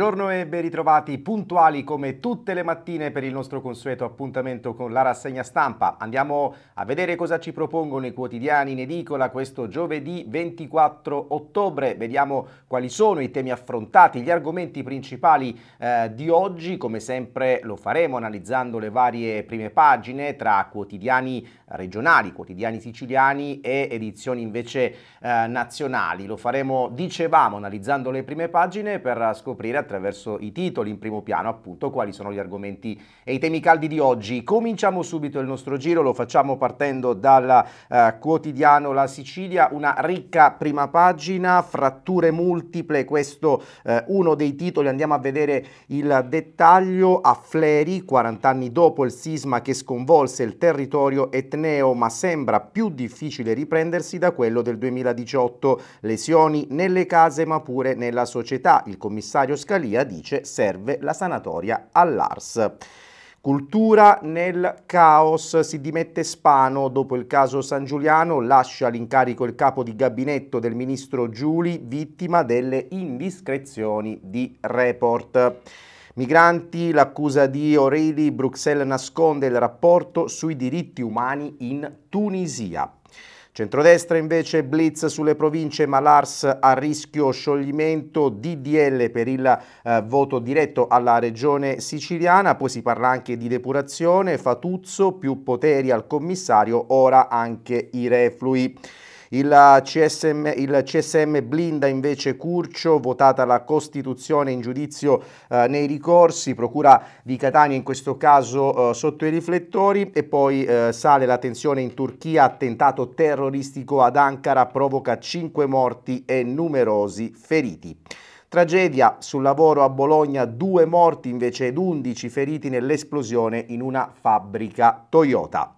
Buongiorno e ben ritrovati puntuali come tutte le mattine per il nostro consueto appuntamento con la rassegna stampa. Andiamo a vedere cosa ci propongono i quotidiani in edicola questo giovedì 24 ottobre. Vediamo quali sono i temi affrontati, gli argomenti principali eh, di oggi. Come sempre lo faremo analizzando le varie prime pagine tra quotidiani regionali, quotidiani siciliani e edizioni invece eh, nazionali. Lo faremo, dicevamo, analizzando le prime pagine per scoprire attraverso i titoli in primo piano appunto quali sono gli argomenti e i temi caldi di oggi. Cominciamo subito il nostro giro, lo facciamo partendo dal eh, quotidiano La Sicilia, una ricca prima pagina, fratture multiple, questo eh, uno dei titoli, andiamo a vedere il dettaglio a Fleri, 40 anni dopo il sisma che sconvolse il territorio etneo, ma sembra più difficile riprendersi da quello del 2018, lesioni nelle case ma pure nella società. Il commissario Scalini Rosalia dice serve la sanatoria all'Ars. Cultura nel caos, si dimette Spano dopo il caso San Giuliano, lascia l'incarico il capo di gabinetto del ministro Giuli, vittima delle indiscrezioni di report. Migranti, l'accusa di O'Reilly, Bruxelles nasconde il rapporto sui diritti umani in Tunisia. Centrodestra invece blitz sulle province ma l'ARS a rischio scioglimento, DDL per il eh, voto diretto alla regione siciliana, poi si parla anche di depurazione, Fatuzzo, più poteri al commissario, ora anche i reflui. Il CSM, il CSM blinda invece Curcio, votata la Costituzione in giudizio eh, nei ricorsi, Procura di Catania in questo caso eh, sotto i riflettori e poi eh, sale la tensione in Turchia, attentato terroristico ad Ankara provoca 5 morti e numerosi feriti. Tragedia sul lavoro a Bologna, due morti invece ed 11 feriti nell'esplosione in una fabbrica Toyota.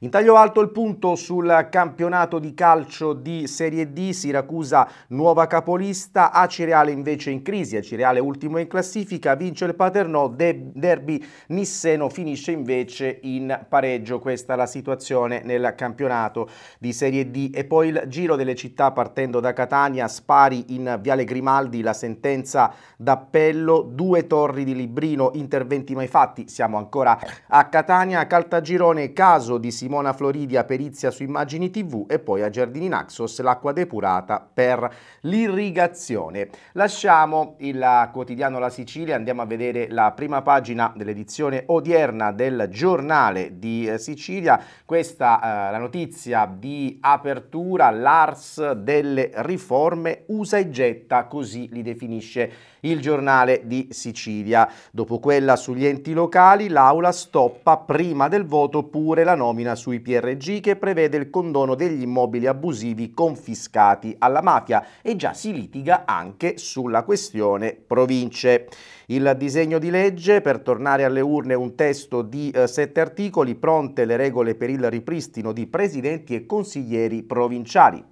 In taglio alto il punto sul campionato di calcio di Serie D, Siracusa nuova capolista, Acireale invece in crisi, Acireale ultimo in classifica, vince il Paternò, De derby Nisseno finisce invece in pareggio, questa è la situazione nel campionato di Serie D e poi il giro delle città partendo da Catania, Spari in Viale Grimaldi, la sentenza d'appello, due torri di Librino, interventi mai fatti, siamo ancora a Catania, Caltagirone, caso di Siracusa, Simona Floridia perizia su immagini tv e poi a Giardini Naxos l'acqua depurata per l'irrigazione. Lasciamo il quotidiano La Sicilia, andiamo a vedere la prima pagina dell'edizione odierna del giornale di eh, Sicilia. Questa è eh, la notizia di apertura, l'ARS delle riforme usa e getta, così li definisce il giornale di Sicilia. Dopo quella sugli enti locali, l'aula stoppa prima del voto pure la nomina sui PRG che prevede il condono degli immobili abusivi confiscati alla mafia e già si litiga anche sulla questione province. Il disegno di legge, per tornare alle urne, un testo di eh, sette articoli, pronte le regole per il ripristino di presidenti e consiglieri provinciali.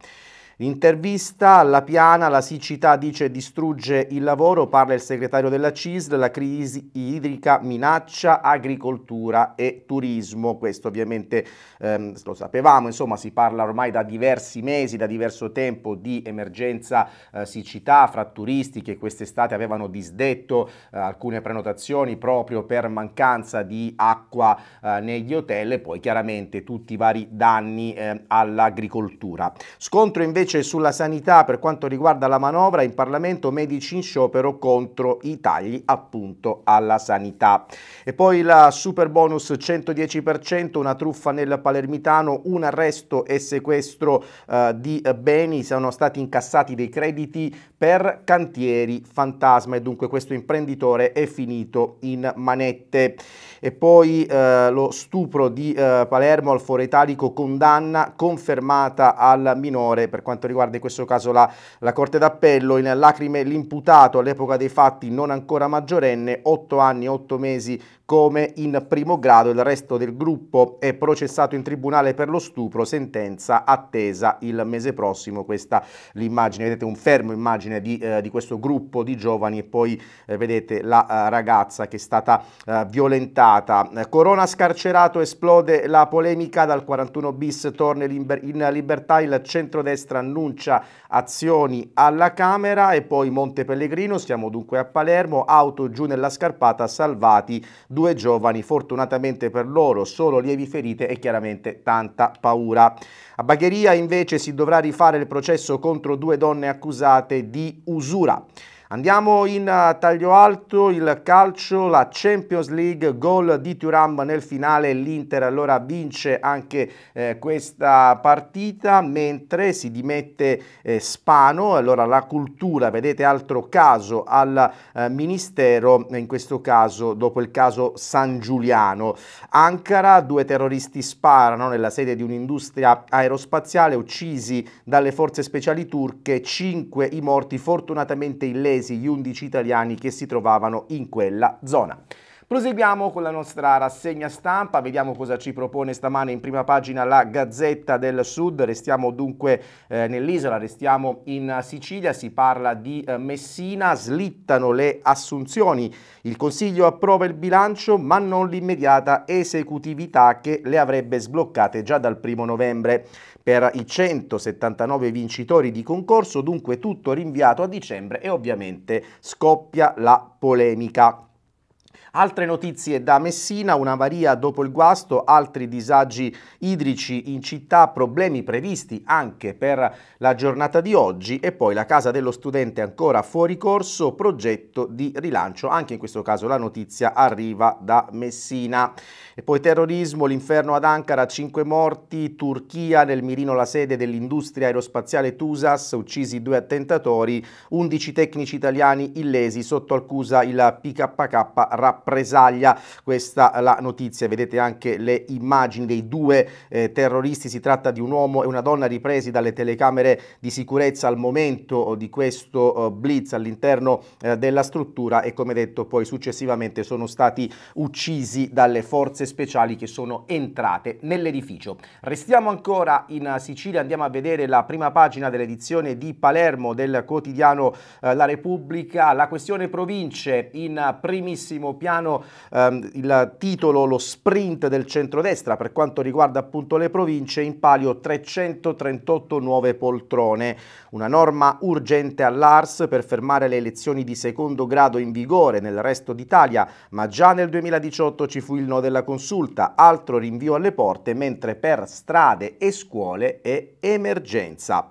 Intervista alla piana, la siccità dice distrugge il lavoro, parla il segretario della CISL, la crisi idrica minaccia agricoltura e turismo, questo ovviamente ehm, lo sapevamo, insomma si parla ormai da diversi mesi, da diverso tempo di emergenza eh, siccità fra turisti che quest'estate avevano disdetto eh, alcune prenotazioni proprio per mancanza di acqua eh, negli hotel e poi chiaramente tutti i vari danni eh, all'agricoltura. Scontro invece invece sulla sanità per quanto riguarda la manovra in Parlamento medici in sciopero contro i tagli appunto alla sanità. E poi la super bonus 110%, una truffa nel palermitano, un arresto e sequestro eh, di beni, sono stati incassati dei crediti per Cantieri Fantasma e dunque questo imprenditore è finito in manette. E poi eh, lo stupro di eh, Palermo al foro italico condanna confermata al minore per quanto riguarda in questo caso la, la Corte d'Appello in lacrime l'imputato all'epoca dei fatti non ancora maggiorenne 8 anni 8 mesi come in primo grado il resto del gruppo è processato in tribunale per lo stupro sentenza attesa il mese prossimo questa l'immagine vedete un fermo immagine all'immagine di, eh, di, questo gruppo di giovani e poi eh, vedete la eh, ragazza che è stata eh, violentata. Corona scarcerato, esplode la polemica, dal 41 bis torna in libertà, il centrodestra annuncia azioni alla Camera e poi Monte Pellegrino, siamo dunque a Palermo, auto giù nella scarpata, salvati due giovani, fortunatamente per loro solo lievi ferite e chiaramente tanta paura. A Bagheria invece si dovrà rifare il processo contro due donne accusate di usura. Andiamo in eh, taglio alto, il calcio, la Champions League, gol di Turam nel finale, l'Inter allora vince anche eh, questa partita, mentre si dimette eh, Spano, allora la cultura, vedete altro caso al eh, Ministero, in questo caso dopo il caso San Giuliano. Ankara, due terroristi sparano nella sede di un'industria aerospaziale, uccisi dalle forze speciali turche, cinque i morti fortunatamente illesi compresi gli 11 italiani che si trovavano in quella zona. Proseguiamo con la nostra rassegna stampa, vediamo cosa ci propone stamane in prima pagina la Gazzetta del Sud, restiamo dunque eh, nell'isola, restiamo in Sicilia, si parla di eh, Messina, slittano le assunzioni, il Consiglio approva il bilancio ma non l'immediata esecutività che le avrebbe sbloccate già dal primo novembre. Per i 179 vincitori di concorso dunque tutto rinviato a dicembre e ovviamente scoppia la polemica. Altre notizie da Messina, un'avaria dopo il guasto, altri disagi idrici in città, problemi previsti anche per la giornata di oggi e poi la casa dello studente ancora fuori corso, progetto di rilancio. Anche in questo caso la notizia arriva da Messina. E poi terrorismo, l'inferno ad Ankara, 5 morti, Turchia, nel mirino la sede dell'industria aerospaziale Tusas, uccisi due attentatori, 11 tecnici italiani illesi sotto accusa il PKK rappresentante rappresaglia, questa eh, la notizia, vedete anche le immagini dei due eh, terroristi, si tratta di un uomo e una donna ripresi dalle telecamere di sicurezza al momento oh, di questo eh, blitz all'interno eh, della struttura e come detto poi successivamente sono stati uccisi dalle forze speciali che sono entrate nell'edificio. Restiamo ancora in Sicilia, andiamo a vedere la prima pagina dell'edizione di Palermo del quotidiano eh, La Repubblica, la questione province in primissimo piano italiano, ehm, il titolo Lo sprint del centrodestra per quanto riguarda appunto le province, in palio 338 nuove poltrone, una norma urgente all'ARS per fermare le elezioni di secondo grado in vigore nel resto d'Italia, ma già nel 2018 ci fu il no della consulta, altro rinvio alle porte, mentre per strade e scuole è emergenza.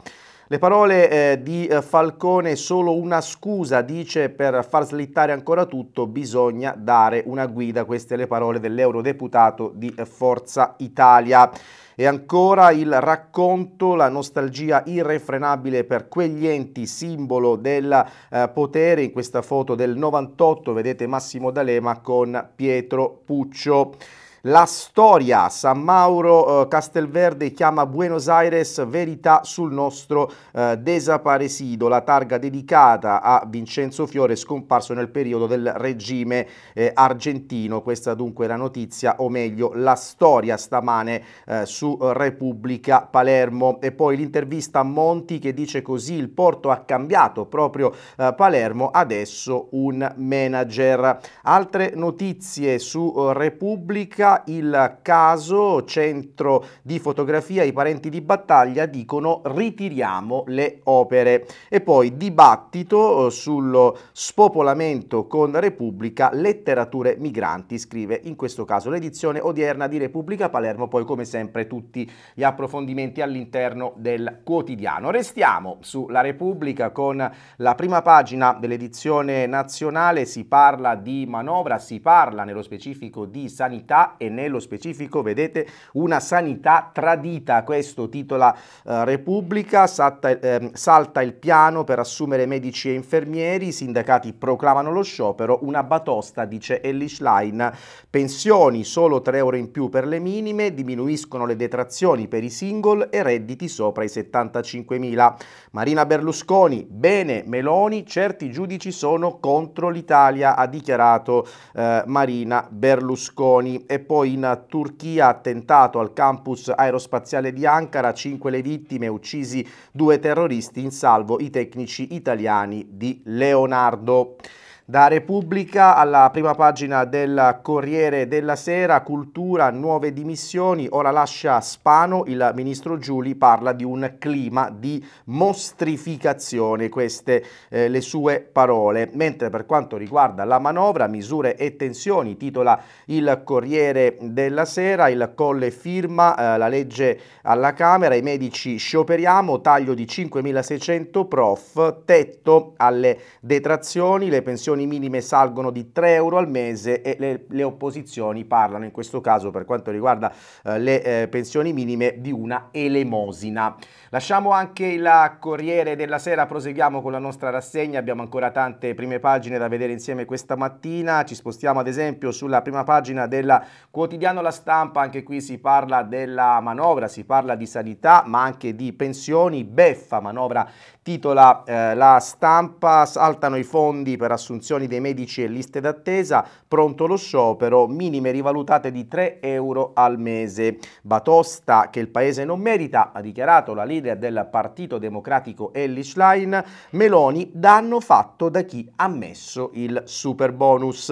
Le parole eh, di eh, Falcone, solo una scusa, dice per far slittare ancora tutto bisogna dare una guida, queste le parole dell'eurodeputato di Forza Italia. E ancora il racconto, la nostalgia irrefrenabile per quegli enti, simbolo del eh, potere. In questa foto del 98 vedete Massimo D'Alema con Pietro Puccio. La storia, San Mauro eh, Castelverde chiama Buenos Aires verità sul nostro eh, desaparecido, la targa dedicata a Vincenzo Fiore scomparso nel periodo del regime eh, argentino. Questa dunque è la notizia, o meglio la storia stamane eh, su Repubblica Palermo. E poi l'intervista a Monti che dice così il porto ha cambiato proprio eh, Palermo, adesso un manager. Altre notizie su eh, Repubblica il caso centro di fotografia, i parenti di battaglia dicono ritiriamo le opere e poi dibattito eh, sullo spopolamento con Repubblica letterature migranti, scrive in questo caso l'edizione odierna di Repubblica Palermo, poi come sempre tutti gli approfondimenti all'interno del quotidiano. Restiamo sulla Repubblica con la prima pagina dell'edizione nazionale, si parla di manovra, si parla nello specifico di sanità e nello specifico vedete una sanità tradita, questo titola eh, Repubblica, salta, eh, salta, il piano per assumere medici e infermieri, i sindacati proclamano lo sciopero, una batosta dice Ellis Line, pensioni solo 3 euro in più per le minime, diminuiscono le detrazioni per i single e redditi sopra i 75 mila. Marina Berlusconi, bene Meloni, certi giudici sono contro l'Italia, ha dichiarato eh, Marina Berlusconi. E poi poi in Turchia, attentato al campus aerospaziale di Ankara, 5 le vittime, uccisi due terroristi, in salvo i tecnici italiani di Leonardo. Da Repubblica alla prima pagina del Corriere della Sera, cultura, nuove dimissioni, ora lascia Spano, il ministro Giuli parla di un clima di mostrificazione, queste eh, le sue parole. Mentre per quanto riguarda la manovra, misure e tensioni, titola il Corriere della Sera, il Colle firma eh, la legge alla Camera, i medici scioperiamo, taglio di 5.600 prof, tetto alle detrazioni, le pensioni opposizioni minime salgono di 3 euro al mese e le, le opposizioni parlano in questo caso per quanto riguarda eh, le eh, pensioni minime di una elemosina. Lasciamo anche il Corriere della Sera, proseguiamo con la nostra rassegna, abbiamo ancora tante prime pagine da vedere insieme questa mattina, ci spostiamo ad esempio sulla prima pagina del quotidiano La Stampa, anche qui si parla della manovra, si parla di sanità ma anche di pensioni, beffa manovra titola eh, La Stampa, saltano i fondi per assunzioni assunzioni dei medici e liste d'attesa, pronto lo sciopero, minime rivalutate di 3 euro al mese. Batosta, che il paese non merita, ha dichiarato la leader del Partito Democratico Ellie Schlein, Meloni danno fatto da chi ha messo il super bonus.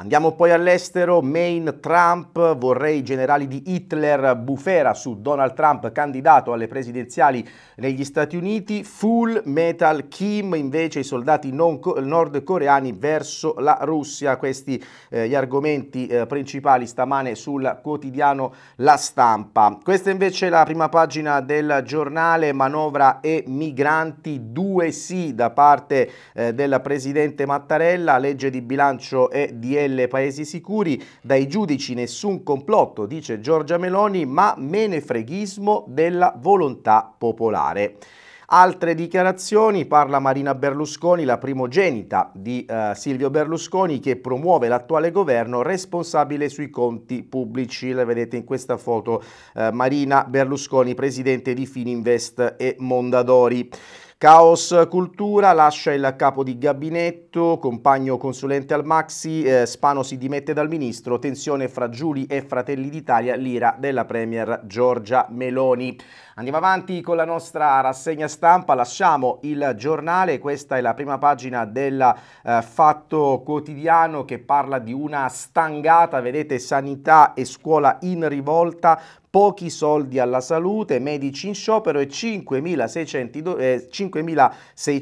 Andiamo poi all'estero, Main Trump, vorrei i generali di Hitler, bufera su Donald Trump candidato alle presidenziali negli Stati Uniti, Full Metal Kim invece i soldati co nordcoreani verso la Russia, questi eh, gli argomenti eh, principali stamane sul quotidiano La Stampa. Questa invece è la prima pagina del giornale, manovra e migranti, due sì da parte eh, del presidente Mattarella, legge di bilancio e di BDL Paesi Sicuri, dai giudici nessun complotto, dice Giorgia Meloni, ma menefreghismo della volontà popolare. Altre dichiarazioni parla Marina Berlusconi, la primogenita di eh, Silvio Berlusconi che promuove l'attuale governo responsabile sui conti pubblici. La vedete in questa foto eh, Marina Berlusconi, presidente di Fininvest e Mondadori. Caos Cultura lascia il capo di gabinetto, compagno consulente al Maxi, eh, Spano si dimette dal ministro, tensione fra Giuli e Fratelli d'Italia, l'ira della Premier Giorgia Meloni. Andiamo avanti con la nostra rassegna stampa, lasciamo il giornale, questa è la prima pagina del eh, Fatto Quotidiano che parla di una stangata, vedete sanità e scuola in rivolta, pochi soldi alla salute, medici in sciopero e 5.600 eh,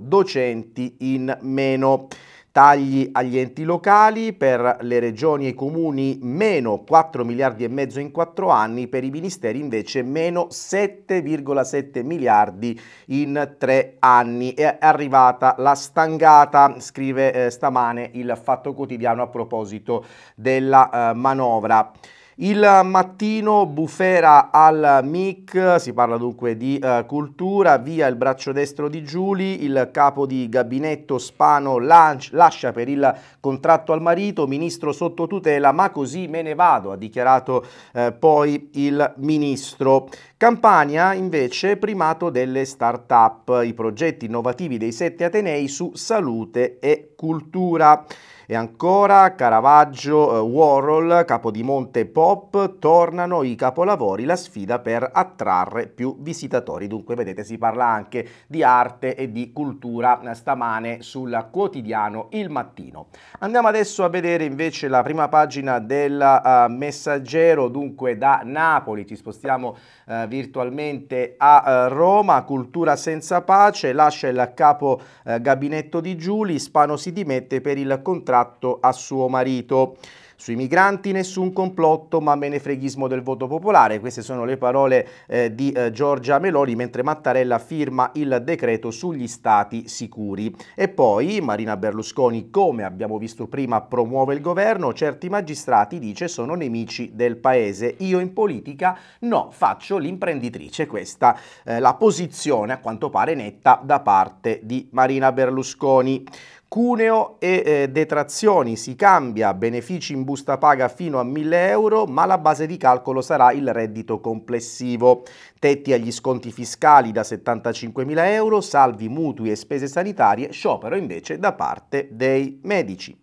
docenti in meno. Tagli agli enti locali, per le regioni e i comuni meno 4 miliardi e mezzo in 4 anni, per i ministeri invece meno 7,7 miliardi in 3 anni. È arrivata la stangata, scrive eh, stamane il Fatto Quotidiano a proposito della eh, manovra. Il mattino bufera al MIC, si parla dunque di eh, cultura, via il braccio destro di Giuli, il capo di gabinetto Spano lascia per il contratto al marito, ministro sotto tutela, ma così me ne vado, ha dichiarato eh, poi il ministro. Campania invece primato delle start-up, i progetti innovativi dei sette Atenei su salute e cultura. E ancora Caravaggio, eh, Warhol, Capodimonte, Pop, tornano i capolavori, la sfida per attrarre più visitatori. Dunque vedete si parla anche di arte e di cultura eh, stamane sul quotidiano Il Mattino. Andiamo adesso a vedere invece la prima pagina del uh, Messaggero, dunque da Napoli ci spostiamo uh, virtualmente a uh, Roma, cultura senza pace, lascia il capo gabinetto di Giuli, Spano si dimette per il contratto sottratto a suo marito. Sui migranti nessun complotto ma menefreghismo del voto popolare, queste sono le parole eh, di eh, Giorgia Meloni mentre Mattarella firma il decreto sugli stati sicuri. E poi Marina Berlusconi, come abbiamo visto prima, promuove il governo, certi magistrati dice sono nemici del paese, io in politica no, faccio l'imprenditrice, questa eh, la posizione a quanto pare netta da parte di Marina Berlusconi cuneo e eh, detrazioni, si cambia benefici in busta paga fino a 1000 euro, ma la base di calcolo sarà il reddito complessivo. Tetti agli sconti fiscali da 75.000 euro, salvi mutui e spese sanitarie, sciopero invece da parte dei medici.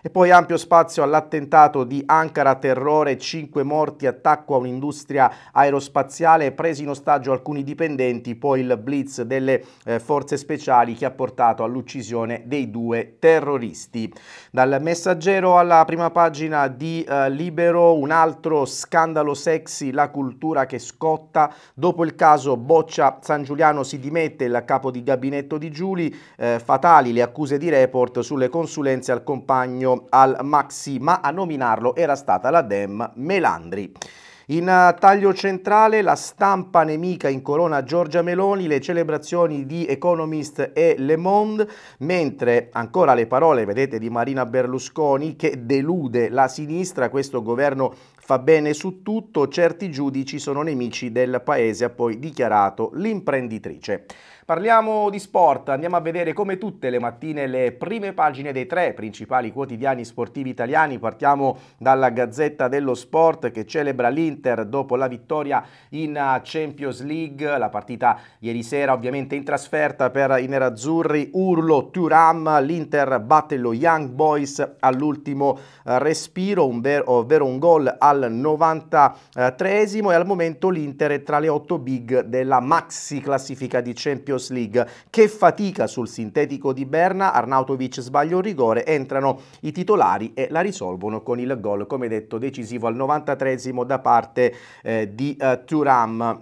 E poi ampio spazio all'attentato di Ankara Terrore, 5 morti, attacco a un'industria aerospaziale, presi in ostaggio alcuni dipendenti, poi il blitz delle eh, forze speciali che ha portato all'uccisione dei due terroristi. Dal messaggero alla prima pagina di eh, Libero, un altro scandalo sexy, la cultura che scotta. Dopo il caso Boccia San Giuliano si dimette, il capo di gabinetto di Giuli, eh, fatali le accuse di report sulle consulenze al compagno premio al Maxi, ma a nominarlo era stata la Dem Melandri. In eh, taglio centrale la stampa nemica in corona Giorgia Meloni, le celebrazioni di Economist e Le Monde, mentre ancora le parole, vedete, di Marina Berlusconi che delude la sinistra, questo governo fa bene su tutto, certi giudici sono nemici del paese, ha poi dichiarato l'imprenditrice. Parliamo di sport, andiamo a vedere come tutte le mattine le prime pagine dei tre principali quotidiani sportivi italiani. Partiamo dalla Gazzetta dello Sport che celebra l'Inter dopo la vittoria in eh, Champions League, la partita ieri sera ovviamente in trasferta per i nerazzurri, urlo Turam, l'Inter batte lo Young Boys all'ultimo eh, respiro, un vero, ovvero un gol al 93 e al momento l'Inter è tra le 8 big della maxi classifica di Champions Champions League. Che fatica sul sintetico di Berna, Arnautovic sbaglia un rigore, entrano i titolari e la risolvono con il gol, come detto, decisivo al 93 da parte eh, di eh, Turam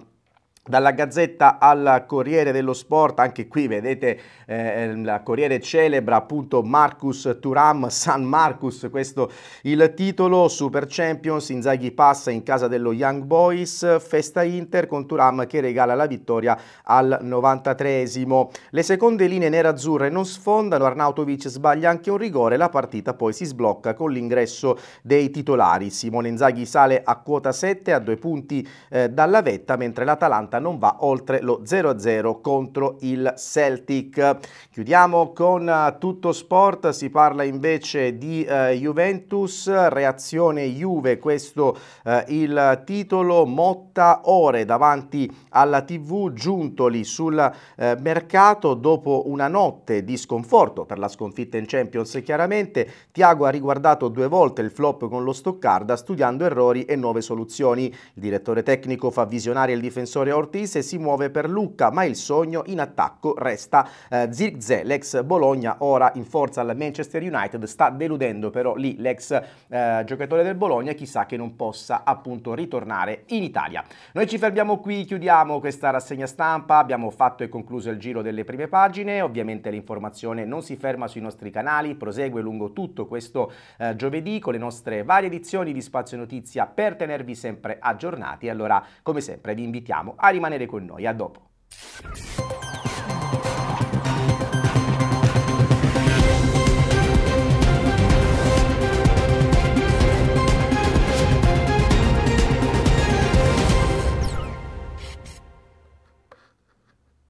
dalla Gazzetta al Corriere dello Sport, anche qui vedete eh, ehm, la Corriere celebra appunto Marcus Turam, San Marcus, questo il titolo, Super Champions, Inzaghi passa in casa dello Young Boys, festa Inter con Turam che regala la vittoria al 93esimo. Le seconde linee nerazzurre non sfondano, Arnautovic sbaglia anche un rigore, la partita poi si sblocca con l'ingresso dei titolari. Simone Inzaghi sale a quota 7 a due punti eh, dalla vetta, mentre l'Atalanta giornata non va oltre lo 0-0 contro il Celtic. Chiudiamo con eh, tutto sport, si parla invece di eh, Juventus, reazione Juve, questo eh, il titolo, Motta ore davanti alla TV, Giuntoli sul eh, mercato dopo una notte di sconforto per la sconfitta in Champions chiaramente, Tiago ha riguardato due volte il flop con lo Stoccarda studiando errori e nuove soluzioni. Il direttore tecnico fa visionare il difensore Ortega Ortise si muove per Lucca, ma il sogno in attacco resta eh, Zirkzee. L'ex Bologna, ora in forza al Manchester United, sta deludendo però lì l'ex eh, giocatore del Bologna, chissà che non possa appunto ritornare in Italia. Noi ci fermiamo qui, chiudiamo questa rassegna stampa, abbiamo fatto e concluso il giro delle prime pagine, ovviamente l'informazione non si ferma sui nostri canali, prosegue lungo tutto questo eh, giovedì con le nostre varie edizioni di Spazio Notizia per tenervi sempre aggiornati. Allora, come sempre, vi invitiamo a rimanere con noi. A dopo.